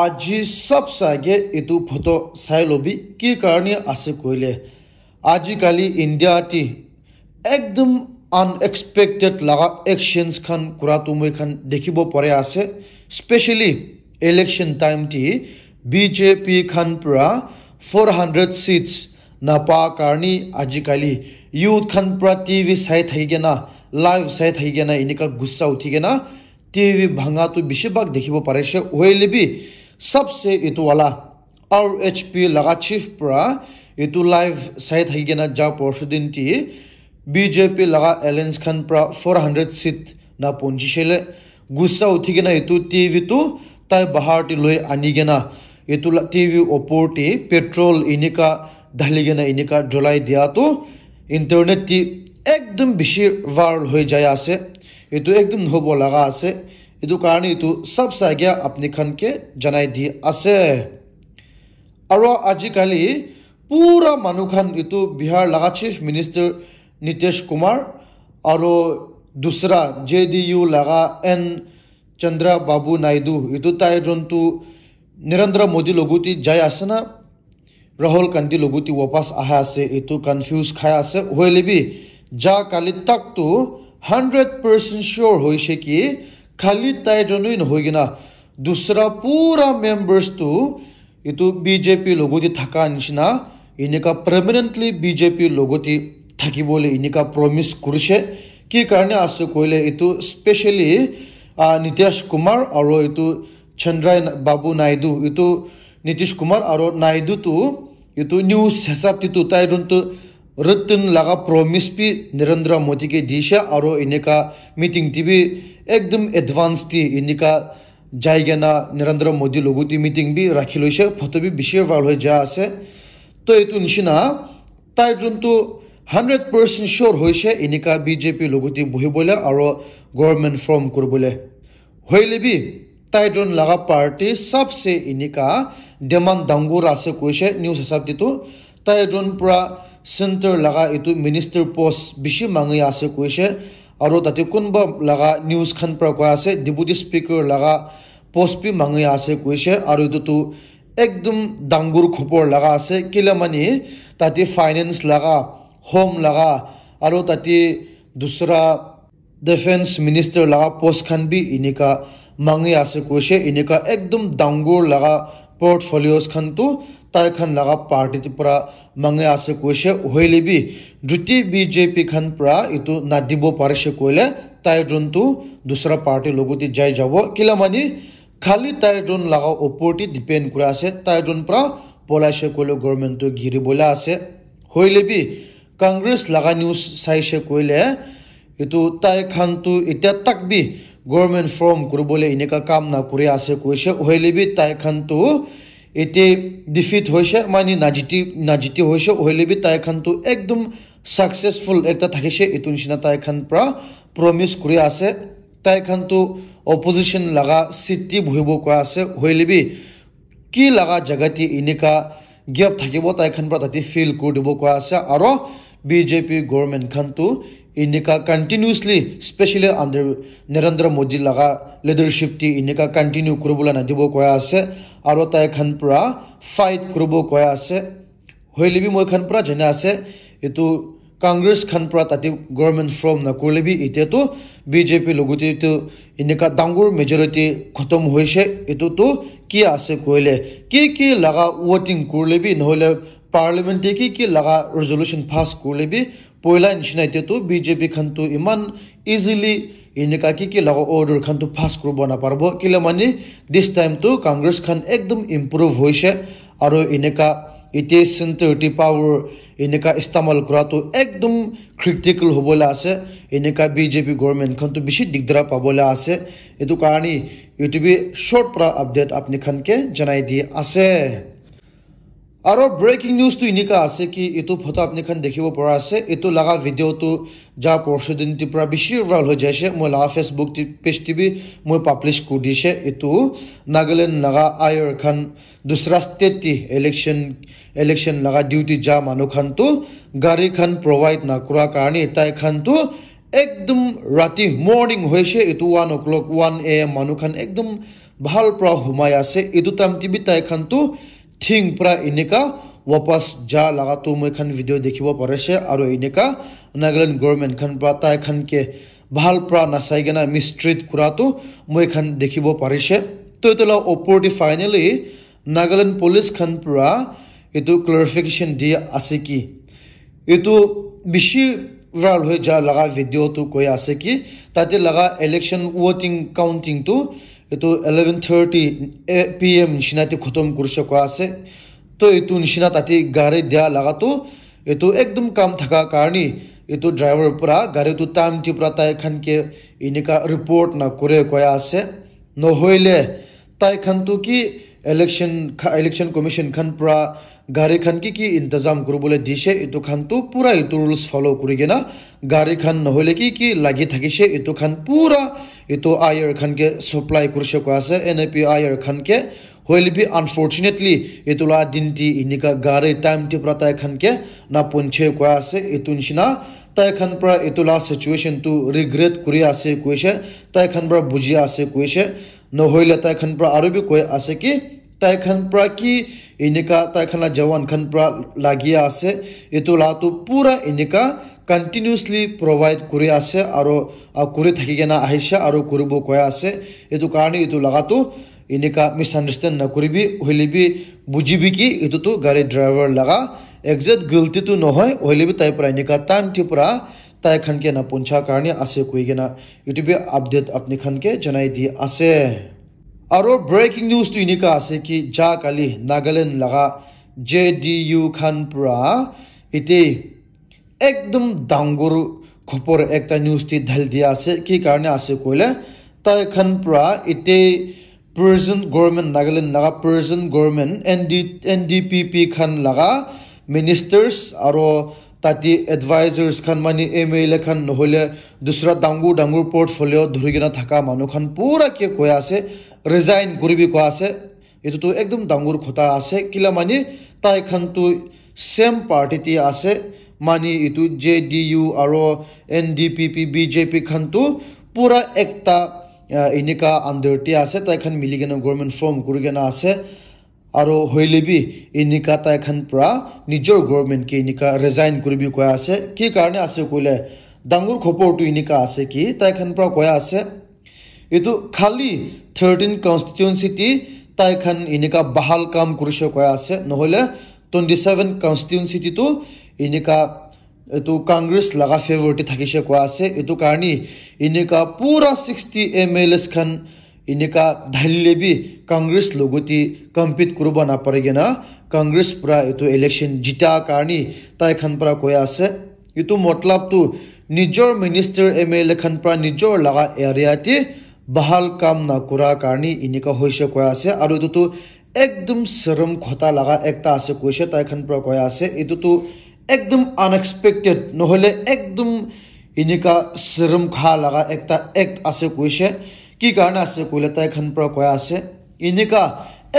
আজি চব চাগে এইটো ফটো চাই ল'বি কি কাৰণে আছে কৰিলে আজিকালি ইণ্ডিয়াটি একদম আনএক্সপেক্টেড লগা একচেঞ্জখন কৰা তুমিখন দেখিব পৰা আছে স্পেচিয়েলি ইলেকশ্যন টাইমটি বিজেপিখন পৰা ফ'ৰ হাণ্ড্ৰেড ছিটছ নাপা কাৰণে আজিকালি ইউথখন পৰা টি ভি চাই থাকিকেনা লাইভ চাই থাকিকেনা এনেকুৱা গুচা উঠিকেনা টিভি ভাঙাটো বেছিভাগ দেখিব পাৰিছে ৱেলবি চবচে ইটোৱালা আৰু এইচ পি লগা চিফ পৰা এইটো লাইভ চাই থাকি কেনে যা পৰশুদিন টি বি জে পি লগা এলেঞ্চ খান পৰা ফ'ৰ হাণ্ড্ৰেড চিট না পঞ্জিছিলে গুচা উঠি কেনে ইটো টিভিটো তাই বাহাৰটি লৈ আনি কেনে ইটো টিভি ওপৰতে পেট্ৰল এনেকা ঢালি কেনে এনেকুৱা জ্বলাই দিয়াটো ইণ্টাৰনেটটি একদম বেছি ভাইৰেল হৈ যায় আছে এইটো একদম ধৰিব লগা আছে এইটো কাৰণে এইটো চব চাইগে আপনিখনকে জনাই দি আছে আৰু আজিকালি পুৰা মানুহখন এইটো বিহাৰ লগা চিফ মিনিষ্টাৰ নীতিশ কুমাৰ আৰু দোচৰা জে ডি ইউ লগা এন চন্দ্ৰবাবু নাইডু এইটো তাইৰ যোনটো নীৰেন্দ্ৰ মোদী লগতে যাই আছে না ৰাহুল গান্ধী লগতে ৱাপাছ অহা আছে এইটো কনফিউজ খাই আছে হৈ লবি যা হাণ্ড্ৰেড পাৰ্চেণ্ট চিয়'ৰ হৈছে কি খালি তাইজনেই নহয় কিনা দুচৰা পুৰা মেম্বাৰ্ছটো এইটো বিজেপিৰ লগতে থকা নিচিনা এনেকুৱা পাৰ্মানেণ্টলি বি জে পিৰ লগতে থাকিবলৈ এনেকুৱা প্ৰমিচ কৰিছে কি কাৰণে আছে কৈলে এইটো স্পেচিয়েলি নীতিশ কুমাৰ আৰু এইটো চন্দ্ৰাই বাবু নাইডু এইটো নীতিশ কুমাৰ আৰু নাইডুটো এইটো নিউজ হিচাপ যিটো তাইজনটো rutin laga promise bi Narendra Modi ke disha aro inika meeting ti bi ekdum advanced ti inika jaigena Narendra Modi logu ti meeting bi rakhilo she photo bi bishir wal hoy ja ase to etu nishina tai jun tu 100% sure hoyse inika BJP logu ti bohi bole aro government form kurbole hoyle bi tai jun laga party sabse inika demand dangura se koise news hisab ti tu tai jun pura center laga itu minister post bishi mangi ase kuise aro tate kunba laga news khan pra ko ase deputy speaker laga post bi mangi ase kuise aro itu tu ekdum dangur khupor laga ase kilamani tate finance laga home laga aro tate dusra defense minister laga post khan bi inika mangi ase kuise inika ekdum dangur laga portfolios khan tu tai khan laga party ti pura mangya ase koise hoile bi duti bjp khan pura itu nadibo parishe koile tai jun tu dusra party logo ti jai jabo kilamani khali tai jun laga upor ti depend kura ase tai jun pura polaise koile government tu giri bola ase hoile bi congress laga news saise koile itu tai khan tu itya tak bi government form kurbole ineka kam na kure ase koise hoile bi tai khan tu এতিয়াই defeat হৈছে মানে নাজিতি নাজিতি হৈছে হৈলেবি তাই খানটো একদম successful এটা থাকিছে এইটো নিচিনা তাই খান পৰা প্ৰমিচ কৰি আছে তাই খানটো অপজিশ্যন লগা চিটি বহিব কোৱা আছে হৈলেবি কি লগা জেগাতে এনেকা গেপ থাকিব তাই খান পৰা তাতে ফিল কৰি দিব কোৱা আছে আৰু বি জে পি গভৰ্ণমেণ্টখনটো ఇన్నిక కంటిన్యూస్లీ స్పెషల్లీ అందర్ నరేంద్ర మోదీ లాగా లీడర్షిప్ టీ ఇన్నిక కంటిన్యూ కురుబుల నదిబ కోయా అసే అరో తై ఖన్ పురా ఫైట్ కురుబ కోయా అసే హోయిలిబి మోయ్ ఖన్ పురా జనే అసే ఇటు కాంగ్రెస్ ఖన్ పురా తాటి గవర్నమెంట్ ఫ్రోమ్ నకురలిబి ఇతేతు బిజెపి లగుతి ఇటు ఇన్నిక దాంగుర్ మెజారిటీ ఖతం హోయిషే ఇటు తు కి అసే కోయిలే కి కి లాగా ఓటింగ్ కురలిబి నహోలే పార్లమెంట్ కి కి లాగా రెజల్యూషన్ పాస్ కురలిబి পইলা নিচিনা এতিয়াতো বিজেপি খানটো ইমান ইজিলি এনেকুৱা কি কি লাগ অৰ্ডাৰ খানটো পাছ কৰিব নাপাৰিব কেলে মানে দিছ টাইমটো কংগ্ৰেছ খান একদম ইম্প্ৰুভ হৈছে আৰু এনেকুৱা এতিয়াই চেণ্টি পাৱাৰ এনেকুৱা ইস্তেমাল কৰাটো একদম ক্ৰিটিকেল হ'বলৈ আছে এনেকুৱা বিজেপি গভৰ্ণমেণ্টখনটো বেছি দিগদাৰ পাবলৈ আছে এইটো কাৰণেই ইউটিউবে শ্বৰ্ট পৰা আপডেট আপুনি খানকৈ জনাই দি আছে আৰু ব্ৰেকিং নিউজটো এনেকুৱা আছে কি এইটো ফটো আপুনি এখন দেখিব পৰা আছে এইটো লগা ভিডিঅ'টো যা পৰশুদিনটিৰ পৰা বেছি ভাইৰেল হৈ যাইছে মই লগা ফেচবুক পেজটি বি মই পাব্লিছ কৰি দিছে এইটো নাগালেণ্ড লগা আয়ৰ এখন দুচৰা ষ্টেটটি ইলেকশ্যন ইলেকশ্যন লগা ডিউটি যা মানুহখনটো গাড়ীখন প্ৰভাইড নকৰাৰ কাৰণে এটাইখনটো একদম ৰাতি মৰ্ণিং হৈছে এইটো one o'clock one A M মানুহখন একদম ভাল পৰা সোমাই আছে এইটো টাইম টিভি তাইখনটো থিং পৰা এনেকুৱা ৱাপাছ যা লগাটো মই এখন ভিডিঅ' দেখিব পাৰিছে আৰু এনেকুৱা নাগালেণ্ড গভৰ্ণমেণ্টখন পৰা তাইখনকে ভাল পৰা নাচাই কেনে মিষ্ট্ৰিট কৰাটো মই এইখন দেখিব পাৰিছে তো এতিয়া ওপৰতে ফাইনেলি নাগালেণ্ড পুলিচখন পৰা এইটো ক্লেৰিফিকেশ্যন দি আছে কি এইটো বেছি ভাইৰেল হৈ যা লগা ভিডিঅ'টো কৈ আছে কি তাতে লগা ইলেকশ্যন ৱটিং কাউণ্টিংটো এইটো eleven thirty A P M নিচিনা এটি খতম কৰিছে কোৱা আছে তো এইটো নিচিনা তাতে গাড়ী দিয়া লগাটো এইটো একদম কাম থকা কাৰণে এইটো ড্ৰাইভাৰৰ পৰা গাড়ীটো টাইমটি পৰা তাই তাইখনকে এনেকুৱা ৰিপৰ্ট নকৰে কোৱা আছে নহ'লে তাইখনটো কি ইলেকশ্যন ইলেকশ্যন কমিশ্যনখন পৰা গাড়ী খান কি কি ইন্তজাম কৰিবলৈ দিছে এইটো খানটো পুৰা এইটো ৰুলছ ফল' কৰি কিনা গাড়ী খান নহ'লে কি কি লাগি থাকিছে এইটো খান পুৰা এইটো আয়াৰ খানকে চাপ্লাই কৰিছে কোৱা আছে এন এ পি আয়াৰ খানকে হ'ল বি আনফৰ্চুনেটলি এইটো লা দিনটি এনেকুৱা গাড়ী টাইমটিৰ পৰা তাইখনকে না পঞ্চে কোৱা আছে এইটো নিচিনা তাই খান পৰা এইটো লা চিটুৱেশ্যনটো ৰিগ্ৰেট কৰি আছে কৈছে তাই খান পৰা বুজি আছে কৈছে নহ'লে তাই খান পৰা আৰু বি কৈ আছে কি তাই খান পৰা কি এনেকা তাই খানা জৱান খান পৰা লাগি আছে এইটো লাটো পূৰা এনেকা কণ্টিনিউছলি প্ৰভাইড কৰি আছে আৰু কৰি থাকি কেনে আহিছে আৰু কৰিব কৈ আছে এইটো কাৰণে এইটো লগাটো এনেকা মিছআণ্ডাৰষ্টেণ্ড নকৰিবি হলিবি বুজিবি কি এইটোতো গাড়ী ড্ৰাইভাৰ লগা একজেক্ট গিলটিটো নহয় হলিবি তাইৰ পৰা এনেকা টানটিৰ পৰা তাই খানকে নাপুঞ্চাৰ কাৰণে আছে কৈ কেনে ইউটিউবে আপডেট আপুনি খানকে জনাই দি আছে আৰু ব্ৰেকিং নিউজটো এনেকুৱা আছে কি যা কালি নাগালেণ্ড লগা জে ডি ইউ খান পৰা এতিয়া একদম ডাঙৰ খবৰ এটা নিউজটি ঢাল দিয়া আছে কি কাৰণে আছে কৈলে তাই খান পৰা এতিয়া প্ৰেজেণ্ট গভৰ্ণমেণ্ট নাগালেণ্ড লগা present government N D N D P P খান লগা মিনিষ্টাৰ্ছ আৰু তাতে এডভাইজাৰ্ছ খান মানে এম এল এ খান নহ'লে দোচৰা ডাঙৰ ডাঙৰ পৰ্টফলিঅ' ধৰি কিনে থকা মানুহখন পূৰা কি কৈ আছে ৰিজাইন কৰিবি কোৱা আছে এইটোতো একদম ডাঙৰ খোটা আছে কিলা মানে তাইখনতো চেম পাৰ্টিতে আছে মানে এইটো জে ডি ইউ আৰু N D P P BJP খনতো পূৰা একটা এনেকুৱা আণ্ডাৰতে আছে তাইখন মিলি কেনে গভৰ্ণমেণ্ট ফৰ্ম কৰি কেনে আছে আৰু হৈলেবি এনেকুৱা তাইখন পৰা নিজৰ গভৰ্ণমেণ্টকে এনেকুৱা ৰিজাইন কৰিবি কোৱা আছে কি কাৰণে আছে কলে ডাঙৰ খবৰটো এনেকুৱা আছে কি তাইখন পৰা কোৱা আছে এইটো খালি থাৰ্টিন কনষ্টিটিউনচিটি তাইখন এনেকুৱা ভাল কাম কৰিছে কোৱা আছে নহ'লে টুৱেণ্টি চেভেন কনষ্টিটিউনচিটিটো এনেকুৱা এইটো কংগ্ৰেছ লগা ফেভৰিটি থাকিছে কোৱা আছে এইটো কাৰণে এনেকুৱা পুৰা ছিক্সটি এম এল এছ খন এনেকুৱা ঢালিলে বি কংগ্ৰেছ লগতে কম্পিট কৰিব নাপাৰেগে না কংগ্ৰেছ পৰা এইটো ইলেকশ্যন জিতা কাৰণে তাইখন পৰা কৈ আছে এইটো মতলবটো নিজৰ মিনিষ্টাৰ এম এল এখন পৰা নিজৰ লগা এৰিয়াতে ভাল কাম নকৰাৰ কাৰণে এনেকুৱা হৈছে কোৱা আছে আৰু এইটোতো একদম চৰম খটা লগা এটা আছে কৈছে তাইখন পৰা কোৱা আছে এইটোতো একদম আনএক্সপেক্টেড নহ'লে একদম এনেকুৱা চৰম খা লগা এটা এক্ট আছে কৈছে কি কাৰণে আছে কৈলে তাইখন পৰা কোৱা আছে এনেকুৱা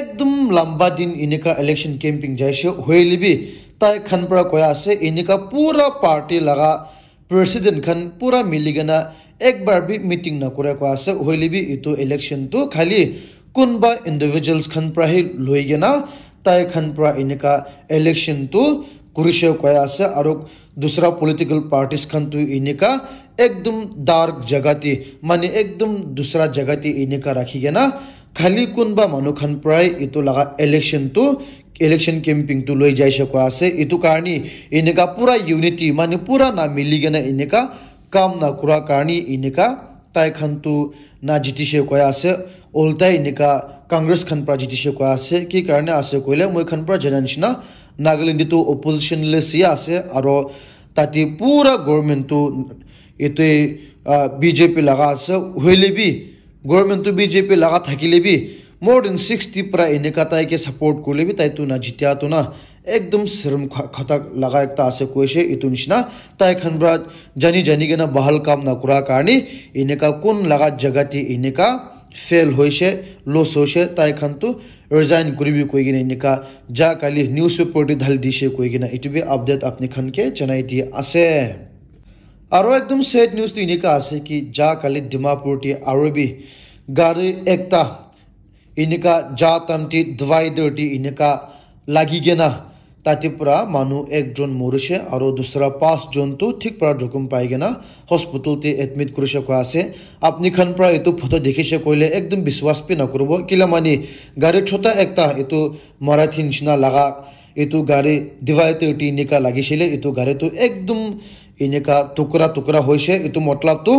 একদম লম্বা দিন এনেকুৱা ইলেকশ্যন কেম্পিং যাইছে হৈলিবি তাইখন পৰা কোৱা আছে এনেকুৱা পুৰা পাৰ্টি লগা প্ৰেচিডেণ্টখন পুৰা মিলি কেনে একবাৰ বি মিটিং নকৰে কোৱা আছে হৈলিবি ইটো ইলেকশ্যনটো খালি কোনবা ইণ্ডিভিজুৱেলছ খন পৰাহে লৈ গেনা তাই খন পৰা এনেকুৱা ইলেকশ্যনটো কৰিছে কোৱা আছে আৰু দুচৰা পলিটিকেল পাৰ্টিছ খনটো এনেকুৱা একদম ডাৰ্ক জেগাতে মানে একদম দুচৰা জেগাতে এনেকুৱা ৰাখি গেনা খালি কোনবা মানুহ খন পৰাই ইটো লগা ইলেকশ্যনটো ইলেকশ্যন কেম্পিংটো লৈ যাইছে কোৱা আছে এইটো কাৰণে এনেকুৱা পুৰা ইউনিটি মানে পুৰা নাম মিলি কেনে এনেকুৱা কাম না কুড়া কাৰণে ইনিকা তাই খানু না জিতিছে কোৱা আছে ওলটাই এনেকা কংগ্ৰেছ খান পৰা জিতিছে কোৱা আছে কি কাৰণে আছে কৈলে মই খান পৰা জানা নিচিনা নাগাল্যান্ডে তো অপোজিশন লিস্ট আছে আৰু তাতে পুৰা গভৰ্নমেন্ট এতে বিজেপি লাগা আছে হইলে বি গভৰ্নমেন্ট বিজেপি লাগা থাকিলে বি মোৰ দেন সিক্সটি পৰা এনেকা তাইকে সাপোৰ্ট কৰলে বি তাই তো না জিতিয়া তো না একদম সিরম খাতা লাগা একটা আছে কৈছে ইটো নিচিনা তাই খানব্ৰা জানি জানি কিনে বহাল কাম নকৰাৰ কাৰণে এনেকা কোন লাগা জেগাতে এনেকা ফেল হৈছে লছ হৈছে তাই খানটো ৰিজাইন কৰিবি কৈ কিনে এনেকুৱা যা কালি নিউজ পেপাৰটো ঢালি দিছে কৈ কিনে এইটোৱে আপডেট আপুনি খানকে জনাই দি আছে আৰু একদম ছেড নিউজটো এনেকুৱা আছে কি যা কালি ডিমাপুৰতে আৰু বি গাড়ী একটা এনেকুৱা যা তামটি ডিভাইডাৰটি এনেকুৱা লাগি কিনে तातिपुरा मानु एक जन मरिसे আৰু দুসৰা পাঁচ জনটো ঠিক পৰা জখম পাই কিনা হসপিটালতে এডমিট করেছে কোৱা আছে আপনি খান পৰা এইটো ফটো দেখেছে কইলে একদম বিশ্বাস পি নকৰিব কিলা মানে গাড়ী ছোটা একটা এইটো মারাথি নিচিনা লাগা এইটো গাড়ী ডিভাইডাৰ টিনিকা লাগিছিলে গাড়ি তো একদম এনেকা টুকরা হয়েছে হৈছে মতলাব তো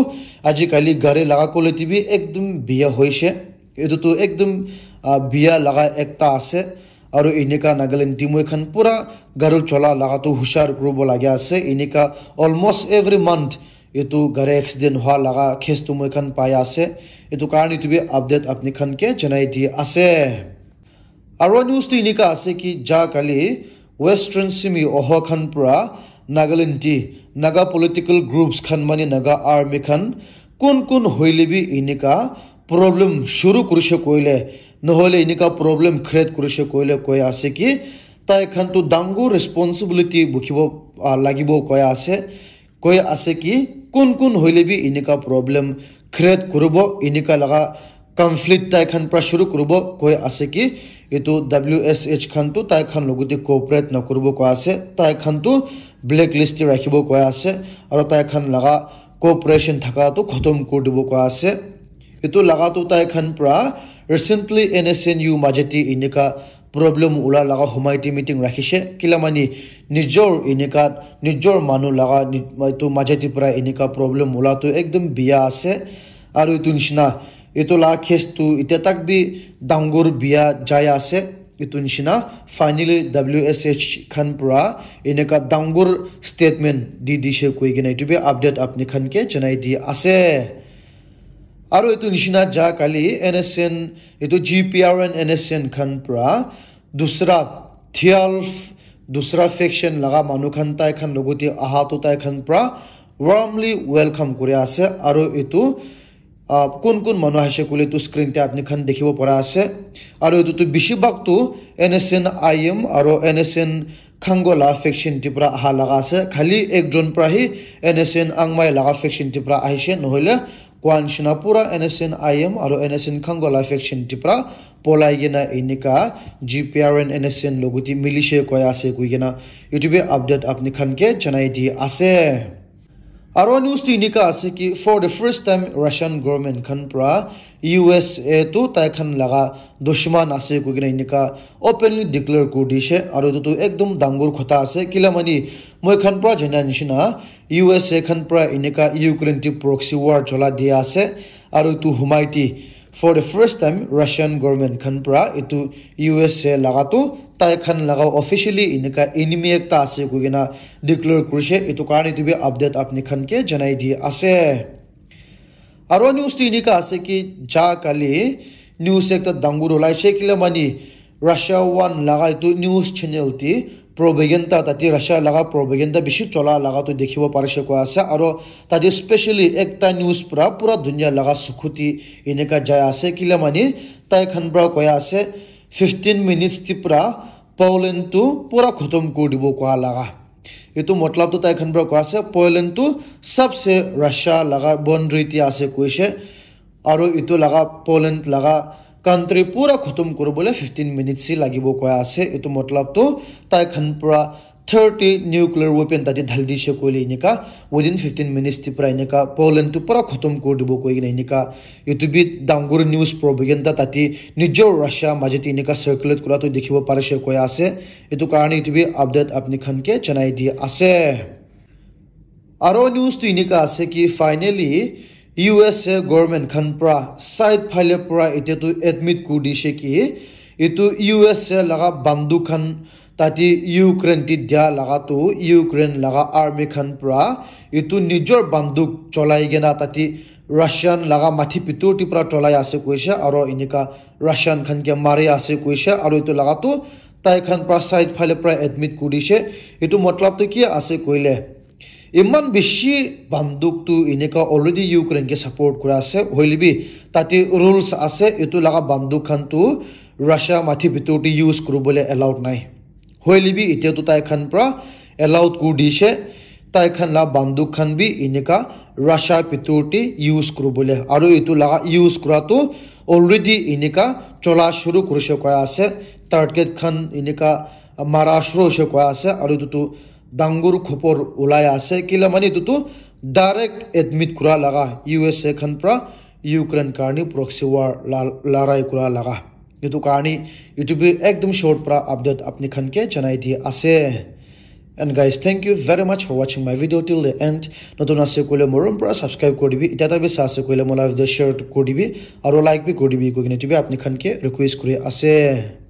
আজিকালি গাড়ি লাগা করলে বি একদম বিয়া হয়েছে হৈছে তো একদম বিয়া লাগা একটা আছে আৰু এনেকুৱা নাগালেণ্ড টীমো এখন পূৰা গাৰু চলা লগাটো হুচাৰ কৰিব লাগে আছে এনেকুৱা অলমষ্ট এভৰি মান্থ এইটো গাড়ী এক্সিডেণ্ট হোৱা লগা খেজটো মই এখন পাই আছে এইটো কাৰণে তুমি আপডেট আপুনি খানকে জনাই দি আছে আৰু নিউজটো এনেকুৱা আছে কি যা কালি ৱেষ্টাৰ্ণ চিমি অহাখন পৰা নাগালেণ্ড টি নাগা পলিটিকেল গ্ৰুপছখন মানে নাগা আৰ্মি আৰ্মীখন কোন কোন হৈলে বি প্ৰব্লেম শুৰু কৰিছে কৰিলে নহ'লে এনেকুৱা প্ৰব্লেম ক্ৰিয়েট কৰিছে কৈলে কৈ আছে কি তাই এখনটো ডাঙৰ ৰেচপনচিবিলিটি বুকিব লাগিব কৈ আছে কৈ আছে কি কোন কোন হ'লে বি এনেকুৱা প্ৰব্লেম ক্ৰিয়েট কৰিব এনেকুৱা লগা কনফ্লিক্ট তাই এখন পৰা শুৰু কৰিব কৈ আছে কি এইটো ডাব্লিউ এছ এইচ খানটো তাই খান লগতে কোঅপৰেট নকৰিব কৈ আছে তাই খানটো ব্লেক লিষ্ট ৰাখিব কোৱা আছে আৰু তাই এখন লগা কোঅপাৰেশ্যন থকাটো খতম কৰি দিব কৈ আছে এইটো লগাটো তাই এখন পৰা recently N S N U মাজেদি এনেকুৱা প্ৰব্লেম ওলাই লগা সোমাইটি মিটিং ৰাখিছে কিলামানি নিজৰ এনেকুৱা নিজৰ মানুহ লগা এইটো মাজেদি পৰা এনেকুৱা প্ৰব্লেম ওলোৱাটো একদম বিয়া আছে আৰু এইটো নিচিনা এইটো লাগা কেছটো এতিয়া তাক বি ডাঙৰ বিয়া যাই আছে এইটো নিচিনা ফাইনেলি ডাব্লিউ এছ এইচ খান পৰা এনেকুৱা ডাঙৰ ষ্টেটমেণ্ট দি দিছে কৈ কিনে এইটো বি আপডেট আপুনি খানকৈ জনাই দি আছে আৰু এইটো নিচিনা যা কালি এন এছ এন এইটো G P R N N S N খন পৰা দুচৰা থিয়েল্ভ দুচৰা ফেকশ্যন লগা মানুহখন তাইখন লগতে অহাটো তাইখন পৰা ৱাৰ্মলি ৱেলকাম কৰি আছে আৰু এইটো কোন কোন মানুহ আহিছে কুলি এইটো স্ক্ৰীণতে আপুনিখন দেখিব পৰা আছে আৰু এইটোতো বেছিভাগটো N S N I M আৰু এন এছ এন খাংগলা ফেকশ্যনটি পৰা আহা লগা আছে খালি একজন পৰাহি এন এছ এন আংমাই লগা ফেকশ্যনটিৰ পৰা আহিছে নহ'লে kwan shinapura nsn im aro nsn khangol life action tipra polai gena inika gprn nsn loguti milise koy ase kuigena youtube update apni khan ke chanai di ase aro news ti nika ase ki for the first time russian government khan pra usa tu tai khan laga dushman ase ku gina nika openly declare ku dise aro tu ekdum dangur khota ase kilamani moi khan pra jena nishina U S এখন পৰা এনেকুৱা ইউক্ৰেইনটো proxy war জ্বলা দিয়া আছে আৰু এইটো সোমাইটি for the first time Russian গভৰ্ণমেণ্টখন পৰা এইটো ইউ এছ এ লগাটো তাই তাইখন লগা অফিচিয়েলি এনেকুৱা এনিমি একটা আছে কৈ কিনে ডিক্লেয়াৰ কৰিছে এইটো কাৰণে টিভি আপডেট আপুনি খানকে জনাই দি আছে আৰু নিউজটো এনেকুৱা আছে কি যা কালি নিউজ এটা ডাঙৰ ওলাইছে কিলে মানি ৰাছিয়া ওৱান লগা এইটো নিউজ চেনেলটি প্ৰভেগেণ্টা তাতে ৰাছিয়াৰ লগা প্ৰভেগেণ্টা বেছি চলা লগাটো দেখিব পাৰিছে কোৱা আছে আৰু তাতে স্পেচিয়েলি একটা নিউজ পৰা পূৰা ধুনীয়া লগা চুকুটি এনেকুৱা যাই আছে কিলে মানে তাইখন পৰা কৈ আছে ফিফটিন মিনিটছটি পৰা পলেণ্ডটো পূৰা খতম কৰি দিব কোৱা লগা এইটো মতলবটো খান পৰা কোৱা আছে পলেণ্ডটো চবচে ৰাছিয়া লগা বন্ধ্ৰীতি আছে কৈছে আৰু এইটো লগা পলেণ্ড লগা কাণ্ট্ৰি পূৰা খতম কৰিবলৈ ফিফটিন মিনিটছেই লাগিব কোৱা আছে এইটো মতলবটো তাইখন পূৰা থাৰ্টি নিউক্লিয়াৰ ৱেপেন তাতে ঢালি দিছে কৈ এনেকা উইদিন ফিফটিন মিনিটছ পৰা এনেকা পলেণ্ডটো পূৰা খতম কৰি দিব কৈ কিনে এনেকা ইউটিউবিত ডাঙৰ নিউজ প্ৰভিগেণ্টা তাতে নিজৰ ৰাছিয়াৰ মাজতে এনেকা চাৰ্কুলেট কৰাটো দেখিব পাৰিছে কৈ আছে এইটো কাৰণে ইউটিউবিত আপডেট খানকে জনাই দি আছে আৰু নিউজটো এনেকুৱা আছে কি finally U S A government খান পৰা চাইড ফালে পৰা এতিয়াতো এডমিট কৰি দিছে কি এইটো ইউ এছ এ লগা বান্দু খান তাতে ইউক্ৰেইনটি দিয়া লগাটো ইউক্ৰেইন লগা আৰ্মী খান পৰা এইটো নিজৰ বান্দুক চলাই কিনে তাতে ৰাছিয়ান লগা মাথি পিতৰটিৰ পৰা চলাই আছে কৈছে আৰু এনেকুৱা ৰাছিয়ান খানকে মাৰি আছে কৈছে আৰু এইটো লগাটো তাইখান পৰা চাইড ফালে পৰা এডমিট কৰি দিছে এইটো মতলবটো কি আছে কৈলে ইমান বেছি বান্দুকটো এনেকুৱা অলৰেডি ইউক্ৰেইনকে ছাপৰ্ট কৰা আছে হৈলিবি তাতে ৰুলছ আছে এইটো লগা বান্দুকখনটো ৰাছিয়া মাটিৰ ভিতৰতে ইউজ কৰিবলৈ এলাউড নাই হৈলিবি এতিয়াতো তাইখন পৰা এলাউড কৰি দিছে তাইখন লা বান্দুকখন বি এনেকুৱা ৰাছিয়াৰ ভিতৰতে ইউজ কৰিবলৈ আৰু এইটো লগা ইউজ কৰাটো অলৰেডি এনেকা চলা চুৰু কৰিছে কৰা আছে টাৰ্গেটখন এনেকুৱা মাৰা চুৰু হৈছে কৰা আছে আৰু এইটোতো dangur khopor ulai ase kilamani tutu direct admit kura laga USA khan pra Ukraine karni proxy war larai kura laga itu karni YouTube ekdum short pra update apni khan ke chanai di ase and guys thank you very much for watching my video till the end notun ase kole morom pra subscribe koribi eta ta bisa ase kole mola video share koribi aro like bi koribi ko kine tibi apni khan ke request kore ase